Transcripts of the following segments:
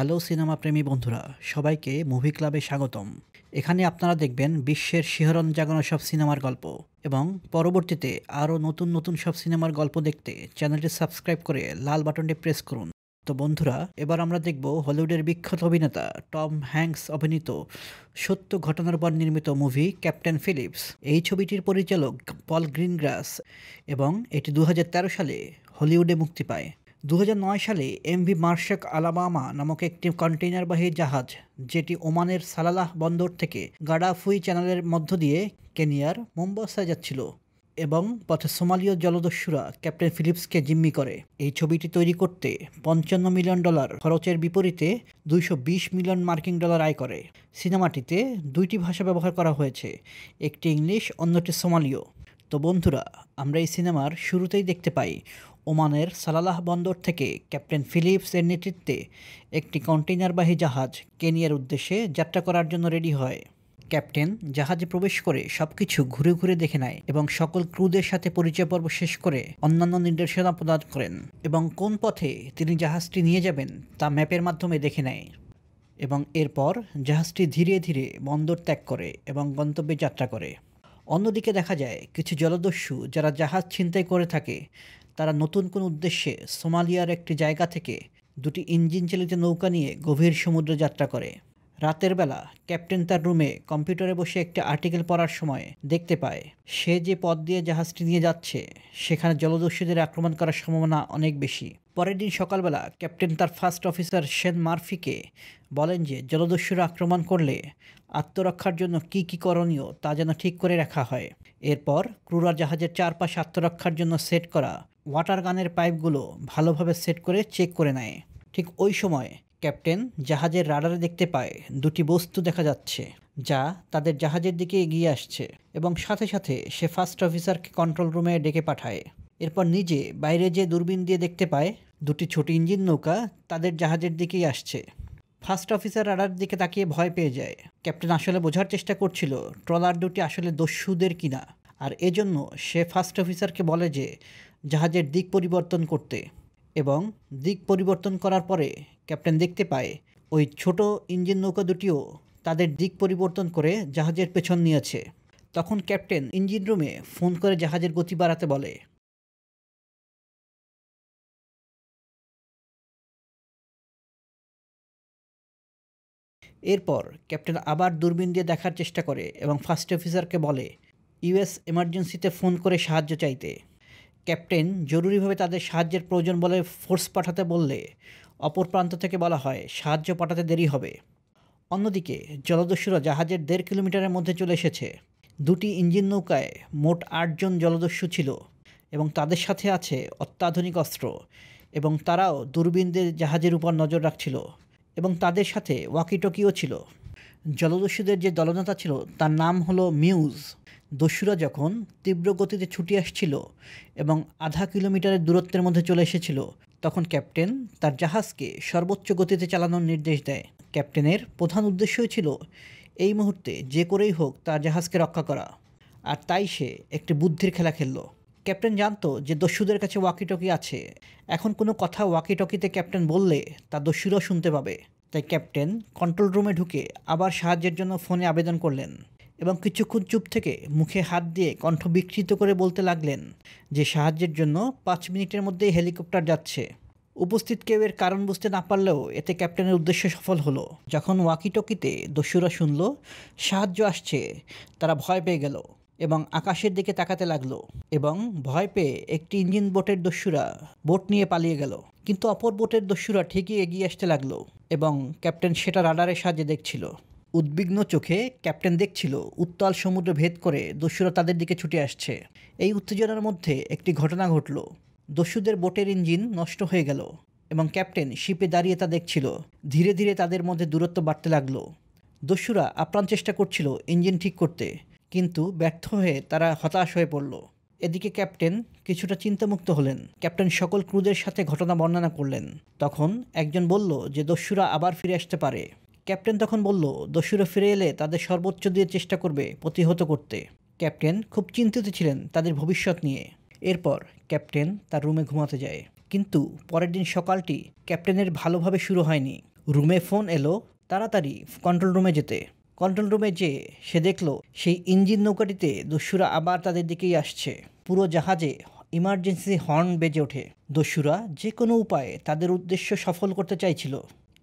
hello cinema প্রেমী বন্ধুরা সবাইকে মুভি ক্লাবে স্বাগতম এখানে আপনারা দেখবেন বিশ্বের শিহরণ জাগানো সব সিনেমার গল্প এবং পরবর্তীতে আরও নতুন নতুন সব সিনেমার গল্প দেখতে চ্যানেলটি সাবস্ক্রাইব করে লাল বাটনটি প্রেস করুন তো বন্ধুরা এবার আমরা দেখব হলিউডের বিখ্যাত অভিনেতা টম হ্যাংস অভিনীত সত্য ঘটনার পর নির্মিত মুভি ক্যাপ্টেন ফিলিপস এই ছবিটির পরিচালক পল গ্রিনগ্রাস এবং এটি দু সালে হলিউডে মুক্তি পায় দু সালে এমভি মার্শাক আলাবামা নামক একটি কন্টেইনারবাহী জাহাজ যেটি ওমানের সালালাহ বন্দর থেকে গাডাফুই চ্যানেলের মধ্য দিয়ে কেনিয়ার মোম্বাসায় যাচ্ছিল এবং পথে সোমালীয় জলদস্যুরা ক্যাপ্টেন ফিলিপসকে জিম্মি করে এই ছবিটি তৈরি করতে পঞ্চান্ন মিলিয়ন ডলার খরচের বিপরীতে দুইশো মিলিয়ন মার্কিন ডলার আয় করে সিনেমাটিতে দুইটি ভাষা ব্যবহার করা হয়েছে একটি ইংলিশ অন্যটি সোমালীয় তো বন্ধুরা আমরা এই সিনেমার শুরুতেই দেখতে পাই ওমানের সালালাহ বন্দর থেকে ক্যাপ্টেন ফিলিপসের নেতৃত্বে একটি কন্টেইনারবাহী জাহাজ কেনিয়ার উদ্দেশ্যে যাত্রা করার জন্য রেডি হয় ক্যাপ্টেন জাহাজে প্রবেশ করে সবকিছু ঘুরে ঘুরে দেখে নেয় এবং সকল ক্রুদের সাথে পরিচয় পর্ব শেষ করে অন্যান্য নির্দেশনা প্রদান করেন এবং কোন পথে তিনি জাহাজটি নিয়ে যাবেন তা ম্যাপের মাধ্যমে দেখে নেয় এবং এরপর জাহাজটি ধীরে ধীরে বন্দর ত্যাগ করে এবং গন্তব্যে যাত্রা করে অন্যদিকে দেখা যায় কিছু জলদস্যু যারা জাহাজ ছিনতাই করে থাকে তারা নতুন কোন উদ্দেশ্যে সোমালিয়ার একটি জায়গা থেকে দুটি ইঞ্জিন চালিত নৌকা নিয়ে গভীর সমুদ্রে যাত্রা করে রাতের বেলা ক্যাপ্টেন তার রুমে কম্পিউটারে বসে একটি আর্টিকেল পড়ার সময় দেখতে পায় সে যে পথ দিয়ে জাহাজটি নিয়ে যাচ্ছে সেখানে জলদস্যুদের আক্রমণ করার সম্ভাবনা অনেক বেশি পরের দিন সকালবেলা ক্যাপ্টেন তার ফার্স্ট অফিসার শেন মার্ফিকে বলেন যে জলদস্যুরা আক্রমণ করলে আত্মরক্ষার জন্য কি কি করণীয় তা যেন ঠিক করে রাখা হয় এরপর ক্রুরার জাহাজের চারপাশ আত্মরক্ষার জন্য সেট করা ওয়াটার গানের পাইপগুলো ভালোভাবে সেট করে চেক করে নেয় ঠিক ওই সময় ক্যাপ্টেন জাহাজের রাডারে দেখতে পায় দুটি বস্তু দেখা যাচ্ছে যা তাদের জাহাজের দিকে এগিয়ে আসছে এবং সাথে সাথে সে ফার্স্ট অফিসারকে কন্ট্রোল রুমে ডেকে পাঠায় এরপর নিজে বাইরে যে দূরবীন দিয়ে দেখতে পায় দুটি ছোট ইঞ্জিন নৌকা তাদের জাহাজের দিকেই আসছে ফার্স্ট অফিসার আড়ার দিকে তাকিয়ে ভয় পেয়ে যায় ক্যাপ্টেন আসলে বোঝার চেষ্টা করছিল ট্রলার দুটি আসলে দস্যুদের কিনা আর এজন্য সে ফার্স্ট অফিসারকে বলে যে জাহাজের দিক পরিবর্তন করতে এবং দিক পরিবর্তন করার পরে ক্যাপ্টেন দেখতে পায় ওই ছোট ইঞ্জিন নৌকা দুটিও তাদের দিক পরিবর্তন করে জাহাজের পেছন নিয়েছে তখন ক্যাপ্টেন ইঞ্জিন রুমে ফোন করে জাহাজের গতি বাড়াতে বলে এরপর ক্যাপ্টেন আবার দূরবীন দিয়ে দেখার চেষ্টা করে এবং ফার্স্ট অফিসারকে বলে ইউএস এমার্জেন্সিতে ফোন করে সাহায্য চাইতে ক্যাপ্টেন জরুরিভাবে তাদের সাহায্যের প্রয়োজন বলে ফোর্স পাঠাতে বললে অপর প্রান্ত থেকে বলা হয় সাহায্য পাঠাতে দেরি হবে অন্যদিকে জলদস্যুরা জাহাজের দেড় কিলোমিটারের মধ্যে চলে এসেছে দুটি ইঞ্জিন নৌকায় মোট আটজন জলদস্যু ছিল এবং তাদের সাথে আছে অত্যাধুনিক অস্ত্র এবং তারাও দূরবীনদের জাহাজের উপর নজর রাখছিল এবং তাদের সাথে ওয়াকিটকিও ছিল জলদস্যুদের যে দলনেতা ছিল তার নাম হলো মিউজ দস্যুরা যখন তীব্র গতিতে ছুটি আসছিল এবং আধা কিলোমিটারের দূরত্বের মধ্যে চলে এসেছিল তখন ক্যাপ্টেন তার জাহাজকে সর্বোচ্চ গতিতে চালানোর নির্দেশ দেয় ক্যাপ্টেনের প্রধান উদ্দেশ্যই ছিল এই মুহূর্তে যে করেই হোক তার জাহাজকে রক্ষা করা আর তাই সে একটি বুদ্ধির খেলা খেললো ক্যাপ্টেন জানতো যে দস্যুদের কাছে ওয়াকিটকি আছে এখন কোনো কথা ওয়াকিটকিতে ক্যাপ্টেন বললে তা দস্যুরাও শুনতে পাবে তাই ক্যাপ্টেন কন্ট্রোল রুমে ঢুকে আবার সাহায্যের জন্য ফোনে আবেদন করলেন এবং কিছুক্ষণ চুপ থেকে মুখে হাত দিয়ে কণ্ঠ বিকৃত করে বলতে লাগলেন যে সাহায্যের জন্য পাঁচ মিনিটের মধ্যেই হেলিকপ্টার যাচ্ছে উপস্থিত কেউ এর কারণ বুঝতে না পারলেও এতে ক্যাপ্টেনের উদ্দেশ্য সফল হলো যখন ওয়াকিটকিতে দস্যুরা শুনল সাহায্য আসছে তারা ভয় পেয়ে গেল এবং আকাশের দিকে তাকাতে লাগলো এবং ভয় পেয়ে একটি ইঞ্জিন বোটের দস্যুরা বোট নিয়ে পালিয়ে গেল কিন্তু অপর বোটের দস্যুরা ঠিকই এগিয়ে আসতে লাগলো এবং ক্যাপ্টেন সেটা রাডারের সাহায্যে দেখছিল উদ্বিগ্ন চোখে ক্যাপ্টেন দেখছিল উত্তাল সমুদ্র ভেদ করে দস্যুরা তাদের দিকে ছুটে আসছে এই উত্তেজনার মধ্যে একটি ঘটনা ঘটল দস্যুদের বোটের ইঞ্জিন নষ্ট হয়ে গেল এবং ক্যাপ্টেন শিপে দাঁড়িয়ে তা দেখছিল ধীরে ধীরে তাদের মধ্যে দূরত্ব বাড়তে লাগলো দস্যুরা আপ্রাণ চেষ্টা করছিল ইঞ্জিন ঠিক করতে কিন্তু ব্যর্থ হয়ে তারা হতাশ হয়ে পড়ল এদিকে ক্যাপ্টেন কিছুটা চিন্তামুক্ত হলেন ক্যাপ্টেন সকল ক্রুদের সাথে ঘটনা বর্ণনা করলেন তখন একজন বলল যে দস্যুরা আবার ফিরে আসতে পারে ক্যাপ্টেন তখন বলল দস্যুরা ফিরে এলে তাদের সর্বোচ্চ দিয়ে চেষ্টা করবে প্রতিহত করতে ক্যাপ্টেন খুব চিন্তিত ছিলেন তাদের ভবিষ্যৎ নিয়ে এরপর ক্যাপ্টেন তার রুমে ঘুমাতে যায় কিন্তু পরের দিন সকালটি ক্যাপ্টেনের ভালোভাবে শুরু হয়নি রুমে ফোন এলো তাড়াতাড়ি কন্ট্রোল রুমে যেতে কন্ট্রোল রুমে যে সে দেখল সেই ইঞ্জিন নৌকাটিতে দস্যুরা আবার তাদের দিকেই আসছে পুরো জাহাজে ইমার্জেন্সি হর্ন বেজে ওঠে দস্যুরা যে কোনো উপায়ে তাদের উদ্দেশ্য সফল করতে চাইছিল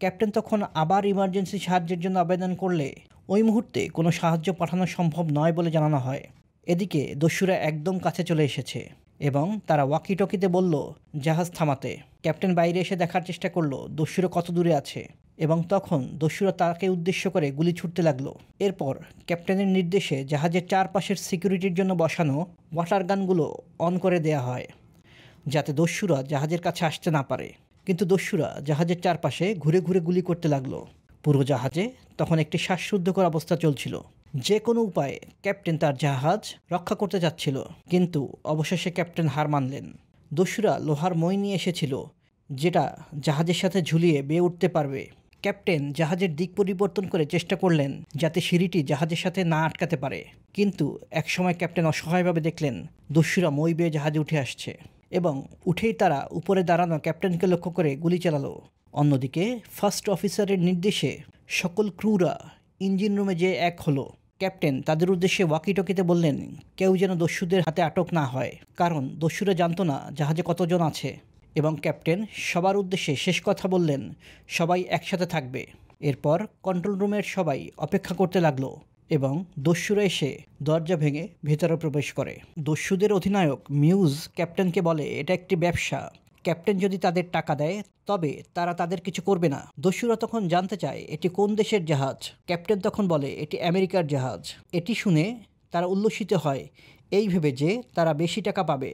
ক্যাপ্টেন তখন আবার ইমার্জেন্সি সাহায্যের জন্য আবেদন করলে ওই মুহূর্তে কোনো সাহায্য পাঠানো সম্ভব নয় বলে জানানো হয় এদিকে দস্যুরা একদম কাছে চলে এসেছে এবং তারা ওয়াকিটকিতে বলল জাহাজ থামাতে ক্যাপ্টেন বাইরে এসে দেখার চেষ্টা করলো দস্যুরা কত দূরে আছে এবং তখন দস্যুরা তাকে উদ্দেশ্য করে গুলি ছুটতে লাগলো এরপর ক্যাপ্টেনের নির্দেশে জাহাজের চারপাশের সিকিউরিটির জন্য বসানো ওয়াটার গানগুলো অন করে দেয়া হয় যাতে দস্যুরা জাহাজের কাছে আসতে না পারে কিন্তু দস্যুরা জাহাজের চারপাশে ঘুরে ঘুরে গুলি করতে লাগলো পুরো জাহাজে তখন একটি শ্বাসরুদ্ধকর অবস্থা চলছিল যে কোনো উপায়ে ক্যাপ্টেন তার জাহাজ রক্ষা করতে যাচ্ছিল কিন্তু অবশেষে ক্যাপ্টেন হার মানলেন দস্যুরা লোহার মই নিয়ে এসেছিল যেটা জাহাজের সাথে ঝুলিয়ে বেয়ে উঠতে পারবে ক্যাপ্টেন জাহাজের দিক পরিবর্তন করে চেষ্টা করলেন যাতে সিঁড়িটি জাহাজের সাথে না আটকাতে পারে কিন্তু একসময় ক্যাপ্টেন অসহায়ভাবে দেখলেন দস্যুরা মই বেয়ে জাহাজে উঠে আসছে এবং উঠেই তারা উপরে দাঁড়ানো ক্যাপ্টেনকে লক্ষ্য করে গুলি চালালো অন্যদিকে ফার্স্ট অফিসারের নির্দেশে সকল ক্রুরা ইঞ্জিন রুমে যে এক হলো ক্যাপ্টেন তাদের উদ্দেশ্যে ওয়াকিটকিতে বললেন কেউ যেন দস্যুদের হাতে আটক না হয় কারণ দস্যুরা জানতো না জাহাজে কতজন আছে এবং ক্যাপ্টেন সবার উদ্দেশ্যে শেষ কথা বললেন সবাই একসাথে থাকবে এরপর কন্ট্রোল রুমের সবাই অপেক্ষা করতে লাগলো এবং দস্যুরা এসে দরজা ভেঙে ভেতরে প্রবেশ করে দস্যুদের অধিনায়ক মিউজ ক্যাপ্টেনকে বলে এটা একটি ব্যবসা ক্যাপ্টেন যদি তাদের টাকা দেয় তবে তারা তাদের কিছু করবে না দস্যুরা তখন জানতে চায় এটি কোন দেশের জাহাজ ক্যাপ্টেন তখন বলে এটি আমেরিকার জাহাজ এটি শুনে তারা উল্লসিত হয় এই ভেবে যে তারা বেশি টাকা পাবে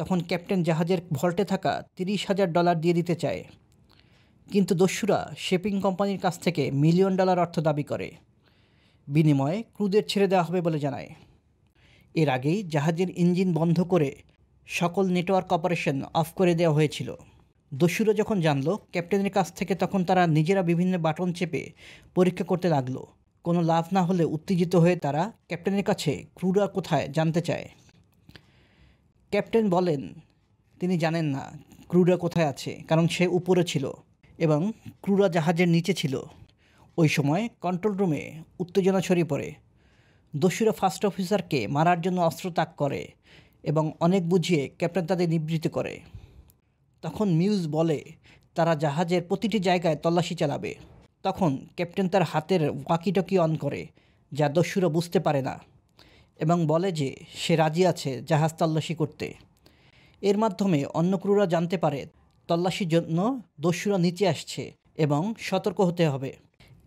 তখন ক্যাপ্টেন জাহাজের ভল্টে থাকা তিরিশ হাজার ডলার দিয়ে দিতে চায় কিন্তু দস্যুরা শিপিং কোম্পানির কাছ থেকে মিলিয়ন ডলার অর্থ দাবি করে বিনিময়ে ক্রুদের ছেড়ে দেওয়া হবে বলে জানায় এর আগেই জাহাজের ইঞ্জিন বন্ধ করে সকল নেটওয়ার্ক অপারেশন অফ করে দেওয়া হয়েছিল দস্যুরা যখন জানলো ক্যাপ্টেনের কাছ থেকে তখন তারা নিজেরা বিভিন্ন বাটন চেপে পরীক্ষা করতে লাগলো কোনো লাভ না হলে উত্তেজিত হয়ে তারা ক্যাপ্টেনের কাছে ক্রুরা কোথায় জানতে চায় ক্যাপ্টেন বলেন তিনি জানেন না ক্রুরা কোথায় আছে কারণ সে উপরে ছিল এবং ক্রুরা জাহাজের নিচে ছিল ওই সময় কন্ট্রোল রুমে উত্তেজনা ছড়িয়ে পড়ে দস্যুরা ফার্স্ট অফিসারকে মারার জন্য অস্ত্র ত্যাগ করে এবং অনেক বুঝিয়ে ক্যাপ্টেন তাদের নিবৃত করে তখন মিউজ বলে তারা জাহাজের প্রতিটি জায়গায় তল্লাশি চালাবে তখন ক্যাপ্টেন তার হাতের ওয়াকিটকি অন করে যা দস্যুরা বুঝতে পারে না এবং বলে যে সে রাজি আছে জাহাজ তল্লাশি করতে এর মাধ্যমে অন্য ক্রুরা জানতে পারে তল্লাশির জন্য দস্যুরা নিচে আসছে এবং সতর্ক হতে হবে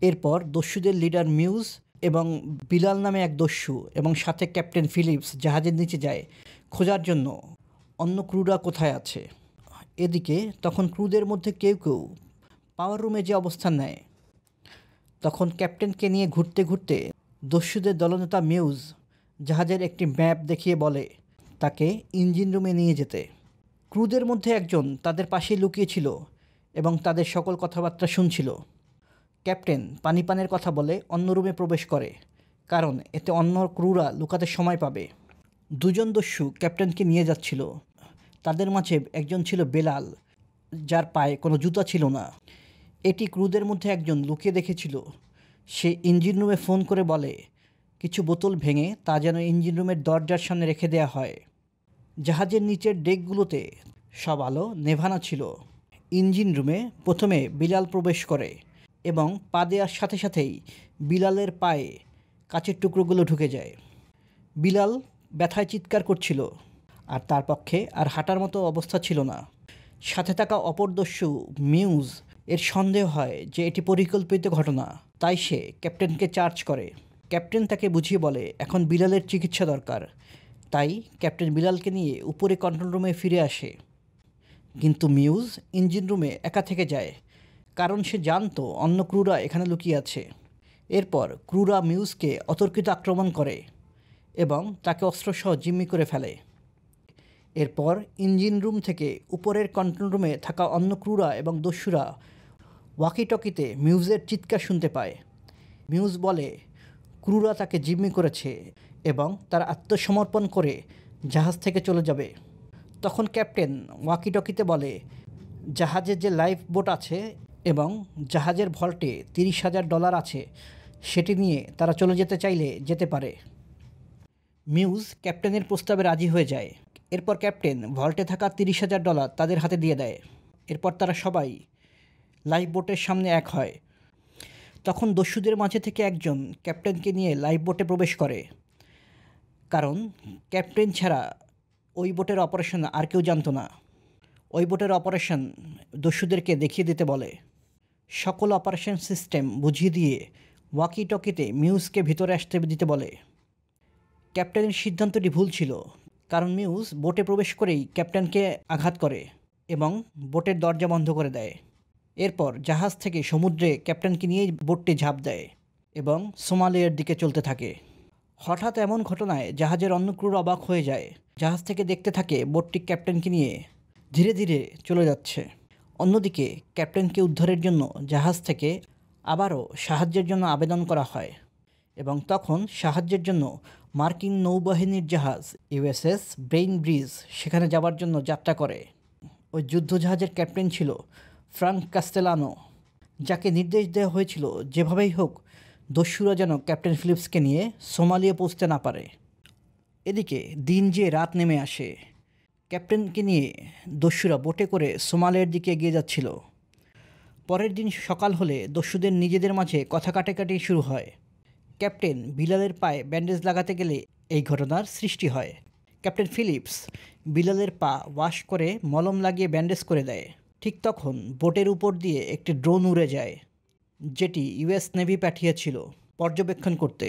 এরপর দস্যুদের লিডার মিউজ এবং বিলাল নামে এক দস্যু এবং সাথে ক্যাপ্টেন ফিলিপস জাহাজের নিচে যায় খোঁজার জন্য অন্য ক্রুরা কোথায় আছে এদিকে তখন ক্রুদের মধ্যে কেউ কেউ পাওয়ার রুমে যে অবস্থান নেয় তখন ক্যাপ্টেনকে নিয়ে ঘুরতে ঘুরতে দস্যুদের দলনেতা মিউজ জাহাজের একটি ম্যাপ দেখিয়ে বলে তাকে ইঞ্জিন রুমে নিয়ে যেতে ক্রুদের মধ্যে একজন তাদের পাশে লুকিয়েছিল এবং তাদের সকল কথাবার্তা শুনছিল ক্যাপ্টেন পানি পানের কথা বলে অন্য রুমে প্রবেশ করে কারণ এতে অন্য ক্রুরা লুকাতে সময় পাবে দুজন দস্যু ক্যাপ্টেনকে নিয়ে যাচ্ছিল তাদের মাঝে একজন ছিল বেলাল যার পায়ে কোনো জুতা ছিল না এটি ক্রুদের মধ্যে একজন লুকিয়ে দেখেছিল সে ইঞ্জিন রুমে ফোন করে বলে কিছু বোতল ভেঙে তা যেন ইঞ্জিন রুমের দরজার সামনে রেখে দেয়া হয় জাহাজের নিচের ডেকগুলোতে সব আলো নেভানো ছিল ইঞ্জিন রুমে প্রথমে বিলাল প্রবেশ করে এবং পা দেওয়ার সাথে সাথেই বিলালের পায়ে কাচের টুকরোগুলো ঢুকে যায় বিলাল ব্যথায় চিৎকার করছিল আর তার পক্ষে আর হাঁটার মতো অবস্থা ছিল না সাথে থাকা অপরদস্যু মিউজ এর সন্দেহ হয় যে এটি পরিকল্পিত ঘটনা তাই সে ক্যাপ্টেনকে চার্জ করে ক্যাপ্টেন তাকে বুঝিয়ে বলে এখন বিলালের চিকিৎসা দরকার তাই ক্যাপ্টেন বিলালকে নিয়ে উপরে কন্ট্রোল রুমে ফিরে আসে কিন্তু মিউজ ইঞ্জিন রুমে একা থেকে যায় কারণ সে জানতো অন্য ক্রুরা এখানে লুকিয়ে আছে এরপর ক্রুরা মিউজকে অতর্কিত আক্রমণ করে এবং তাকে অস্ত্রসহ জিম্মি করে ফেলে এরপর ইঞ্জিন রুম থেকে উপরের কন্ট্রোল রুমে থাকা অন্য ক্রুরা এবং দস্যুরা ওয়াকিটকিতে মিউজের চিৎকার শুনতে পায় মিউজ বলে ক্রুরা তাকে জিম্মি করেছে এবং তার আত্মসমর্পণ করে জাহাজ থেকে চলে যাবে তখন ক্যাপ্টেন ওয়াকিটকিতে বলে জাহাজের যে লাইফ বোট আছে এবং জাহাজের ভল্টে তিরিশ হাজার ডলার আছে সেটি নিয়ে তারা চলে যেতে চাইলে যেতে পারে মিউজ ক্যাপ্টেনের প্রস্তাবে রাজি হয়ে যায় এরপর ক্যাপ্টেন ভল্টে থাকা তিরিশ হাজার ডলার তাদের হাতে দিয়ে দেয় এরপর তারা সবাই লাইফ বোটের সামনে এক হয় তখন দস্যুদের মাঝে থেকে একজন ক্যাপ্টেনকে নিয়ে লাইফ বোটে প্রবেশ করে কারণ ক্যাপ্টেন ছাড়া ওই বোটের অপারেশন আর কেউ জানতো না ওই বোটের অপারেশন দস্যুদেরকে দেখিয়ে দিতে বলে সকল অপারেশন সিস্টেম বুঝিয়ে দিয়ে ওয়াকি টকিতে মিউজকে ভিতরে আসতে দিতে বলে ক্যাপ্টেনের সিদ্ধান্তটি ভুল ছিল কারণ মিউজ বোটে প্রবেশ করেই ক্যাপ্টেনকে আঘাত করে এবং বোটের দরজা বন্ধ করে দেয় এরপর জাহাজ থেকে সমুদ্রে ক্যাপ্টেনকে নিয়ে বোটটি ঝাঁপ দেয় এবং সোমালিয়ার দিকে চলতে থাকে হঠাৎ এমন ঘটনায় জাহাজের অন্য ক্রুর অবাক হয়ে যায় জাহাজ থেকে দেখতে থাকে বোটটি ক্যাপ্টেনকে নিয়ে ধীরে ধীরে চলে যাচ্ছে অন্যদিকে ক্যাপ্টেনকে উদ্ধারের জন্য জাহাজ থেকে আবারও সাহায্যের জন্য আবেদন করা হয় এবং তখন সাহায্যের জন্য মার্কিন নৌবাহিনীর জাহাজ ইউএসএস ব্রেইন ব্রিজ সেখানে যাওয়ার জন্য যাত্রা করে ওই যুদ্ধজাহাজের ক্যাপ্টেন ছিল ফ্রাঙ্ক কাস্তেলানো যাকে নির্দেশ দেওয়া হয়েছিল যেভাবেই হোক দস্যুরা যেন ক্যাপ্টেন ফিলিপসকে নিয়ে সোমালিয়া পৌঁছতে না পারে এদিকে দিন যে রাত নেমে আসে ক্যাপ্টেনকে নিয়ে দস্যুরা বোটে করে সোমালিয়ার দিকে এগিয়ে যাচ্ছিল পরের দিন সকাল হলে দস্যুদের নিজেদের মাঝে কথা কাটাকাটি শুরু হয় ক্যাপ্টেন বিলালের পায়ে ব্যান্ডেজ লাগাতে গেলে এই ঘটনার সৃষ্টি হয় ক্যাপ্টেন ফিলিপস বিলালের পা ওয়াশ করে মলম লাগিয়ে ব্যান্ডেজ করে দেয় ঠিক তখন বোটের উপর দিয়ে একটি ড্রোন উড়ে যায় যেটি ইউএস নেভি পাঠিয়েছিল পর্যবেক্ষণ করতে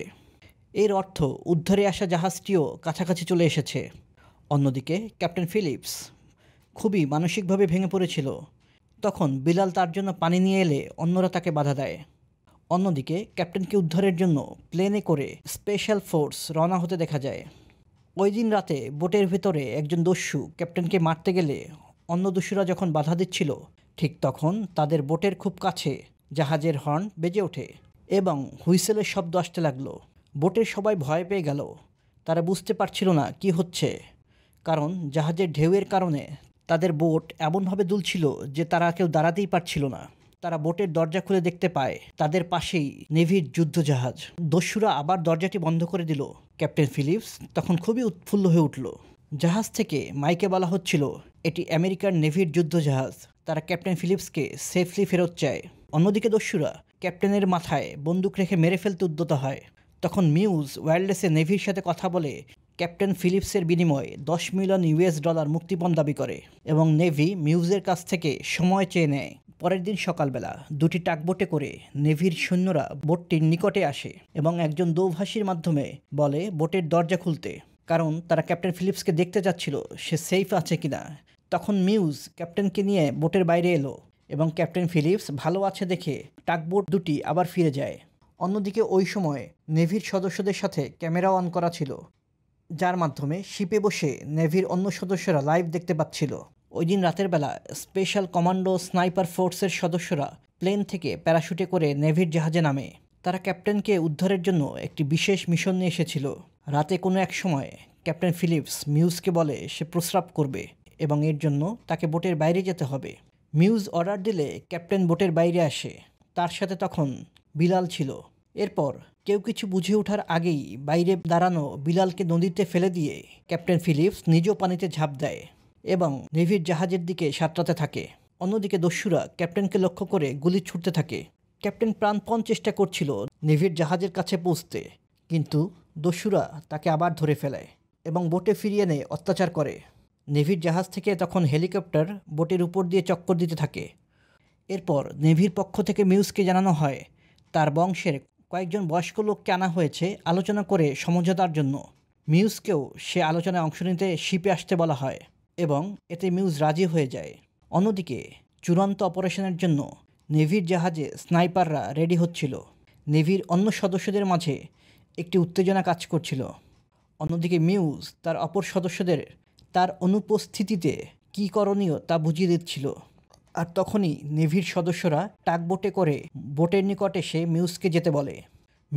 এর অর্থ উদ্ধারে আসা জাহাজটিও কাছাকাছি চলে এসেছে অন্যদিকে ক্যাপ্টেন ফিলিপস খুবই মানসিকভাবে ভেঙে পড়েছিল তখন বিলাল তার জন্য পানি নিয়ে এলে অন্যরা তাকে বাধা দেয় অন্যদিকে ক্যাপ্টেনকে উদ্ধারের জন্য প্লেনে করে স্পেশাল ফোর্স রওনা হতে দেখা যায় ওই দিন রাতে বোটের ভেতরে একজন দস্যু ক্যাপ্টেনকে মারতে গেলে অন্য যখন বাধা দিচ্ছিল ঠিক তখন তাদের বোটের খুব কাছে জাহাজের হর্ন বেজে ওঠে এবং হুইসেলের শব্দ আসতে লাগলো বোটের সবাই ভয় পেয়ে গেল তারা বুঝতে পারছিল না কি হচ্ছে কারণ জাহাজের ঢেউয়ের কারণে তাদের বোট এমনভাবে দুলছিল যে তারা কেউ দাঁড়াতেই পারছিল না তারা বোটের দরজা খুলে দেখতে পায় তাদের পাশেই নেভির জাহাজ দস্যুরা আবার দরজাটি বন্ধ করে দিল ক্যাপ্টেন ফিলিপস তখন খুবই উৎফুল্ল হয়ে উঠল জাহাজ থেকে মাইকে বলা হচ্ছিল এটি আমেরিকার নেভির যুদ্ধজাহাজ তারা ক্যাপ্টেন ফিলিপসকে সেফলি ফেরত চায় অন্যদিকে দস্যুরা ক্যাপ্টেনের মাথায় বন্দুক রেখে মেরে ফেলতে উদ্যত হয় তখন মিউজ ওয়্যারলেসে নেভির সাথে কথা বলে ক্যাপ্টেন ফিলিপসের বিনিময়ে দশ মিলিয়ন ইউএস ডলার মুক্তিপণ দাবি করে এবং নেভি মিউজের কাছ থেকে সময় চেয়ে নেয় পরের দিন সকালবেলা দুটি টাকবোটে করে নেভির সৈন্যরা বোটটির নিকটে আসে এবং একজন দৌভাষীর মাধ্যমে বলে বোটের দরজা খুলতে কারণ তারা ক্যাপ্টেন ফিলিপসকে দেখতে চাচ্ছিল সে সেফ আছে কিনা তখন মিউজ ক্যাপ্টেনকে নিয়ে বোটের বাইরে এলো এবং ক্যাপ্টেন ফিলিপস ভালো আছে দেখে টাকবোট দুটি আবার ফিরে যায় অন্যদিকে ওই সময় নেভির সদস্যদের সাথে ক্যামেরা অন করা ছিল যার মাধ্যমে শিপে বসে নেভির অন্য সদস্যরা লাইভ দেখতে পাচ্ছিল ওই দিন রাতের বেলা স্পেশাল কমান্ডো স্নাইপার ফোর্সের সদস্যরা প্লেন থেকে প্যারাশুটে করে নেভির জাহাজে নামে তারা ক্যাপ্টেনকে উদ্ধারের জন্য একটি বিশেষ মিশন নিয়ে এসেছিল রাতে কোনো এক সময় ক্যাপ্টেন ফিলিপস মিউজকে বলে সে প্রস্রাব করবে এবং এর জন্য তাকে বোটের বাইরে যেতে হবে মিউজ অর্ডার দিলে ক্যাপ্টেন বোটের বাইরে আসে তার সাথে তখন বিলাল ছিল এরপর কেউ কিছু বুঝে ওঠার আগেই বাইরে দাঁড়ানো বিলালকে নদীতে ফেলে দিয়ে ক্যাপ্টেন ফিলিপস নিজেও পানিতে ঝাঁপ দেয় এবং নেভির জাহাজের দিকে সাঁতরাতে থাকে অন্যদিকে দস্যুরা ক্যাপ্টেনকে লক্ষ্য করে গুলি ছুটতে থাকে ক্যাপ্টেন প্রাণপণ চেষ্টা করছিল নেভির জাহাজের কাছে পৌঁছতে কিন্তু দস্যুরা তাকে আবার ধরে ফেলে এবং বোটে ফিরিয়ে এনে অত্যাচার করে নেভির জাহাজ থেকে তখন হেলিকপ্টার বোটের উপর দিয়ে চক্কর দিতে থাকে এরপর নেভির পক্ষ থেকে মিউজকে জানানো হয় তার বংশের কয়েকজন বয়স্ক লোককে আনা হয়েছে আলোচনা করে সমঝোতার জন্য মিউজকেও সে আলোচনায় অংশ নিতে শিপে আসতে বলা হয় এবং এতে মিউজ রাজি হয়ে যায় অন্যদিকে চূড়ান্ত অপারেশনের জন্য নেভির জাহাজে স্নাইপাররা রেডি হচ্ছিল নেভির অন্য সদস্যদের মাঝে একটি উত্তেজনা কাজ করছিল অন্যদিকে মিউজ তার অপর সদস্যদের তার অনুপস্থিতিতে কী করণীয় তা বুঝিয়ে দিচ্ছিল আর তখনই নেভির সদস্যরা টাকবোটে করে বোটের নিকটে সে মিউজকে যেতে বলে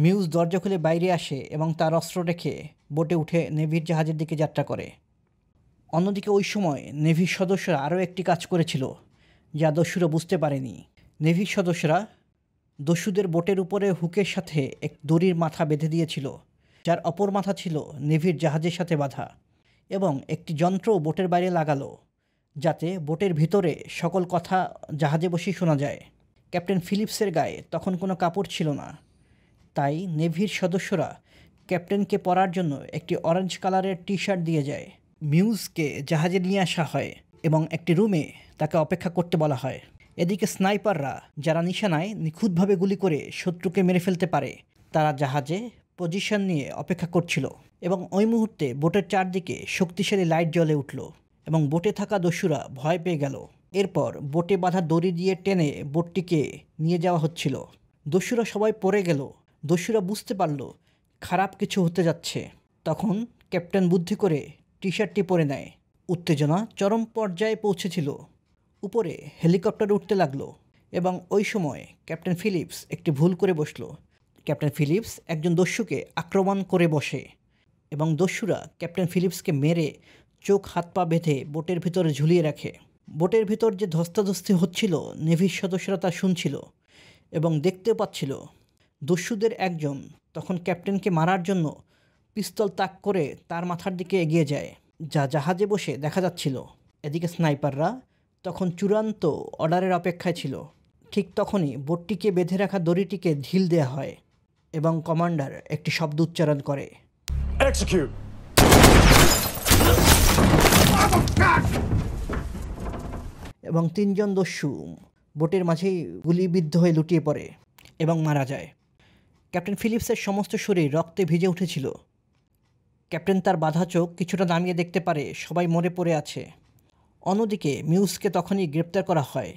মিউজ দরজা খুলে বাইরে আসে এবং তার অস্ত্র রেখে বোটে উঠে নেভির জাহাজের দিকে যাত্রা করে অন্যদিকে ওই সময় নেভির সদস্যরা আরও একটি কাজ করেছিল যা দস্যুরা বুঝতে পারেনি নেভির সদস্যরা দস্যুদের বোটের উপরে হুকের সাথে এক দড়ির মাথা বেঁধে দিয়েছিল যার অপর মাথা ছিল নেভির জাহাজের সাথে বাঁধা এবং একটি যন্ত্র বোটের বাইরে লাগালো যাতে বোটের ভিতরে সকল কথা জাহাজে বসেই শোনা যায় ক্যাপ্টেন ফিলিপসের গায়ে তখন কোনো কাপড় ছিল না তাই নেভির সদস্যরা ক্যাপ্টেনকে পরার জন্য একটি অরেঞ্জ কালারের টি শার্ট দিয়ে যায় মিউজকে জাহাজে নিয়ে আসা হয় এবং একটি রুমে তাকে অপেক্ষা করতে বলা হয় এদিকে স্নাইপাররা যারা নিশানায় নিখুঁতভাবে গুলি করে শত্রুকে মেরে ফেলতে পারে তারা জাহাজে পজিশন নিয়ে অপেক্ষা করছিল এবং ওই মুহূর্তে বোটের চারদিকে শক্তিশালী লাইট জ্বলে উঠল এবং বোটে থাকা দস্যুরা ভয় পেয়ে গেল এরপর বোটে বাঁধা দড়ি দিয়ে টেনে বোটটিকে নিয়ে যাওয়া হচ্ছিল দস্যুরা সবাই পড়ে গেল দস্যুরা বুঝতে পারল খারাপ কিছু হতে যাচ্ছে তখন ক্যাপ্টেন বুদ্ধি করে টি শার্টটি পরে নেয় উত্তেজনা চরম পর্যায়ে পৌঁছেছিল উপরে হেলিকপ্টার উঠতে লাগলো এবং ওই সময় ক্যাপ্টেন ফিলিপস একটি ভুল করে বসল ক্যাপ্টেন ফিলিপস একজন দস্যুকে আক্রমণ করে বসে এবং দস্যুরা ক্যাপ্টেন ফিলিপসকে মেরে চোখ হাত পা বেঁধে বোটের ভিতরে ঝুলিয়ে রাখে বোটের ভিতর যে ধস্তাধস্তি হচ্ছিল নেভির সদস্যরা তা শুনছিল এবং দেখতেও পাচ্ছিল দস্যুদের একজন তখন ক্যাপ্টেনকে মারার জন্য পিস্তল তাক করে তার মাথার দিকে এগিয়ে যায় যা জাহাজে বসে দেখা যাচ্ছিল এদিকে স্নাইপাররা তখন চূড়ান্ত অর্ডারের অপেক্ষায় ছিল ঠিক তখনই বোটটিকে বেঁধে রাখা দড়িটিকে ঢিল দেওয়া হয় এবং কমান্ডার একটি শব্দ উচ্চারণ করে এবং তিনজন দস্যু বোটের মাঝেই গুলিবিদ্ধ হয়ে লুটিয়ে পড়ে এবং মারা যায় ক্যাপ্টেন ফিলিপসের সমস্ত শরীর রক্তে ভিজে উঠেছিল ক্যাপ্টেন তার বাধা চোখ কিছুটা নামিয়ে দেখতে পারে সবাই মরে পড়ে আছে অন্যদিকে মিউসকে তখনই গ্রেপ্তার করা হয়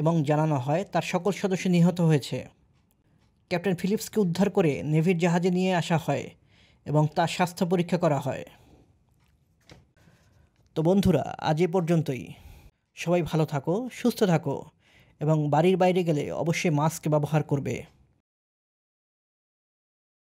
এবং জানানো হয় তার সকল সদস্য নিহত হয়েছে ক্যাপ্টেন ফিলিপসকে উদ্ধার করে নেভির জাহাজে নিয়ে আসা হয় এবং তার স্বাস্থ্য পরীক্ষা করা হয় তো বন্ধুরা আজ এ পর্যন্তই সবাই ভালো থাকো সুস্থ থাকো এবং বাড়ির বাইরে গেলে অবশ্যই মাস্ক ব্যবহার করবে